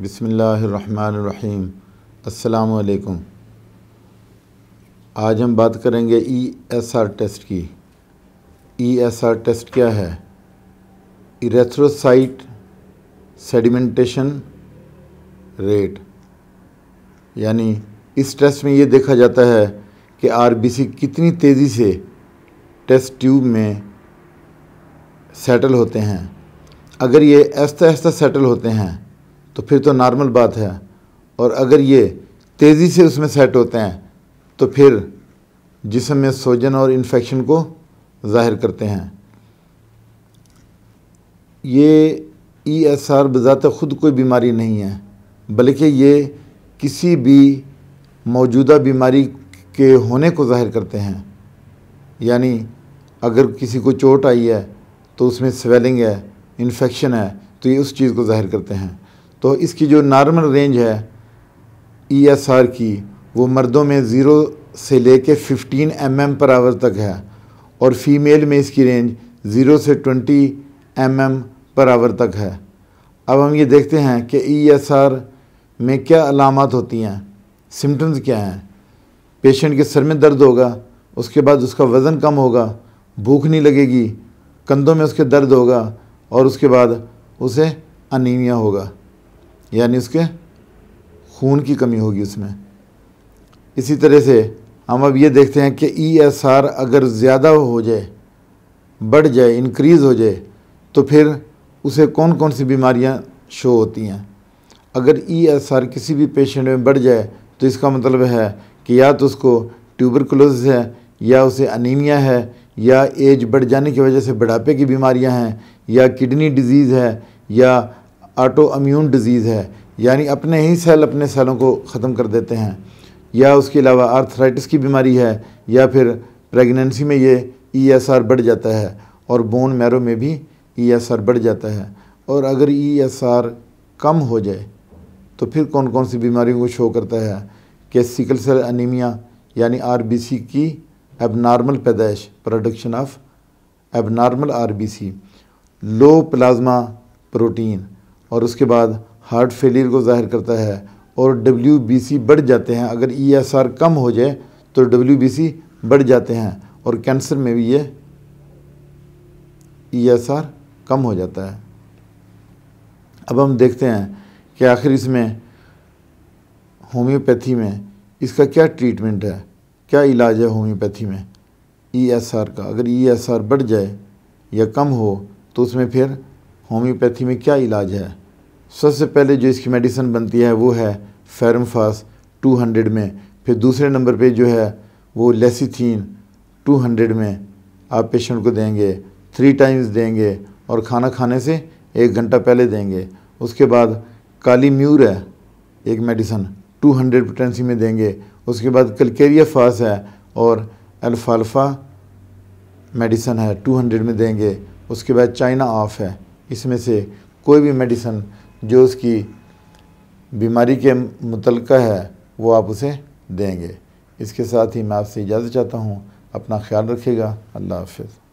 बसमीम् अस्सलाम आज हम बात करेंगे ई एस आर टेस्ट की ई एस आर टेस्ट क्या है इरेथ्रोसाइट सेडिमेंटेशन रेट यानी इस टेस्ट में ये देखा जाता है कि आरबीसी कितनी तेज़ी से टेस्ट ट्यूब में सेटल होते हैं अगर ये ऐसा ऐसा सेटल होते हैं तो फिर तो नॉर्मल बात है और अगर ये तेज़ी से उसमें सेट होते हैं तो फिर जिसम में सोजन और इन्फेक्शन को ज़ाहिर करते हैं ये ई e एस आर बज़ात ख़ुद कोई बीमारी नहीं है बल्कि ये किसी भी मौजूदा बीमारी के होने को ज़ाहिर करते हैं यानी अगर किसी को चोट आई है तो उसमें स्वेलिंग है इन्फेक्शन है तो ये उस चीज़ को ज़ाहिर करते हैं तो इसकी जो नॉर्मल रेंज है ईएसआर e की वो मर्दों में ज़ीरो से ले कर fifteen M M per hour तक है और फीमेल में इसकी रेंज ज़ीरो से twenty M M per hour तक है अब हम ये देखते हैं कि ई एस आर में क्या अलामत होती हैं सिम्टम्स क्या हैं पेशेंट के सर में दर्द होगा उसके बाद उसका वज़न कम होगा भूख नहीं लगेगी कंधों में उसके दर्द होगा और उसके बाद उसे अनिमिया होगा यानी उसके खून की कमी होगी उसमें इसी तरह से हम अब ये देखते हैं कि ई एस आर अगर ज़्यादा हो जाए बढ़ जाए इनक्रीज़ हो जाए तो फिर उसे कौन कौन सी बीमारियां शो होती हैं अगर ई एस आर किसी भी पेशेंट में बढ़ जाए तो इसका मतलब है कि या तो उसको ट्यूबरकुलोसिस है या उसे अनीमिया है या एज बढ़ जाने की वजह से बुढ़ापे की बीमारियां हैं या किडनी डिजीज़ है या आटो अम्यून डिजीज़ है यानी अपने ही सेल अपने सेलों को ख़त्म कर देते हैं या उसके अलावा आर्थराइटिस की बीमारी है या फिर प्रेगनेंसी में ये ई एस आर बढ़ जाता है और बोन मैरो में भी ई एस आर बढ़ जाता है और अगर ई एस आर कम हो जाए तो फिर कौन कौन सी बीमारियों को शो करता है कि सिकल सेल अनीमिया यानी आर बी सी की एबनॉर्मल पैदाइश production of abnormal R B C low plasma protein और उसके बाद हार्ट फेलियर को ज़ाहिर करता है और डब्ल्यू बढ़ जाते हैं अगर ई e कम हो जाए तो डब्ल्यू बढ़ जाते हैं और कैंसर में भी ये ई e कम हो जाता है अब हम देखते हैं कि आखिर इसमें होम्योपैथी में इसका क्या ट्रीटमेंट है क्या इलाज है होम्योपैथी में ई एस आर का अगर ई एस आर बढ़ जाए या कम हो तो उसमें फिर होम्योपैथी में क्या इलाज है सबसे पहले जो इसकी मेडिसिन बनती है वो है फेरमफास 200 में फिर दूसरे नंबर पे जो है वो लेसिथीन 200 में आप पेशेंट को देंगे थ्री टाइम्स देंगे और खाना खाने से एक घंटा पहले देंगे उसके बाद काली म्यूर है एक मेडिसन 200 पोटेंसी में देंगे उसके बाद कलकेरिया फास है और अल्फाल्फा मेडिसन है 200 में देंगे उसके बाद चाइना ऑफ है इसमें से कोई भी मेडिसन जो उसकी बीमारी के मुतलक है वो आप उसे देंगे इसके साथ ही मैं आपसे इजाज़त चाहता हूँ अपना ख्याल रखिएगा अल्लाह हाफिज़